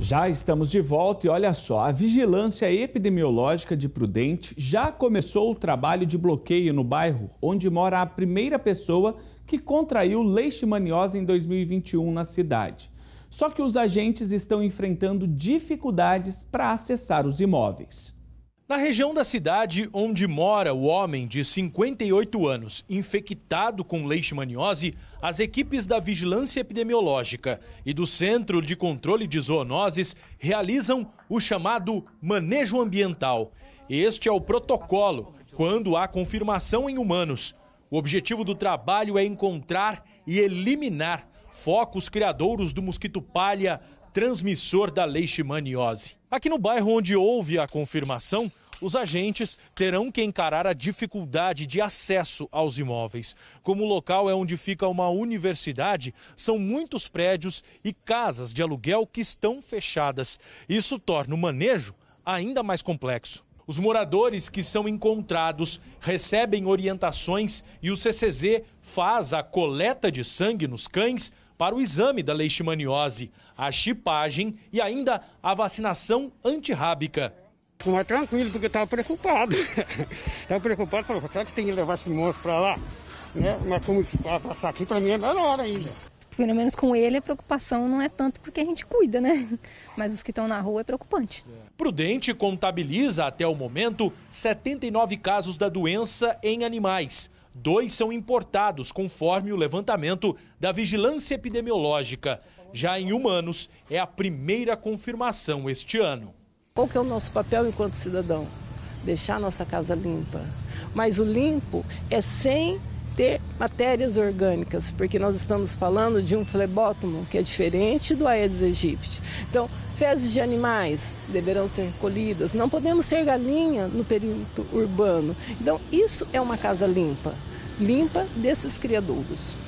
Já estamos de volta e olha só, a vigilância epidemiológica de Prudente já começou o trabalho de bloqueio no bairro onde mora a primeira pessoa que contraiu leishmaniose em 2021 na cidade. Só que os agentes estão enfrentando dificuldades para acessar os imóveis. Na região da cidade onde mora o homem de 58 anos, infectado com leishmaniose, as equipes da Vigilância Epidemiológica e do Centro de Controle de Zoonoses realizam o chamado manejo ambiental. Este é o protocolo quando há confirmação em humanos. O objetivo do trabalho é encontrar e eliminar focos criadouros do mosquito palha transmissor da leishmaniose. Aqui no bairro onde houve a confirmação, os agentes terão que encarar a dificuldade de acesso aos imóveis. Como o local é onde fica uma universidade, são muitos prédios e casas de aluguel que estão fechadas. Isso torna o manejo ainda mais complexo. Os moradores que são encontrados recebem orientações e o CCZ faz a coleta de sangue nos cães para o exame da leishmaniose, a chipagem e ainda a vacinação antirrábica. Fui mais tranquilo, porque estava preocupado. Estava preocupado, falou, será que tem que levar esse monstro para lá? Né? Mas como passar aqui, para mim é melhor ainda. Pelo menos com ele a preocupação não é tanto porque a gente cuida, né? Mas os que estão na rua é preocupante. Prudente contabiliza até o momento 79 casos da doença em animais dois são importados, conforme o levantamento da vigilância epidemiológica. Já em humanos, é a primeira confirmação este ano. Qual é o nosso papel enquanto cidadão? Deixar nossa casa limpa. Mas o limpo é sem ter matérias orgânicas, porque nós estamos falando de um flebótomo, que é diferente do Aedes aegypti. Então, fezes de animais deverão ser colhidas, não podemos ter galinha no período urbano. Então, isso é uma casa limpa, limpa desses criadouros.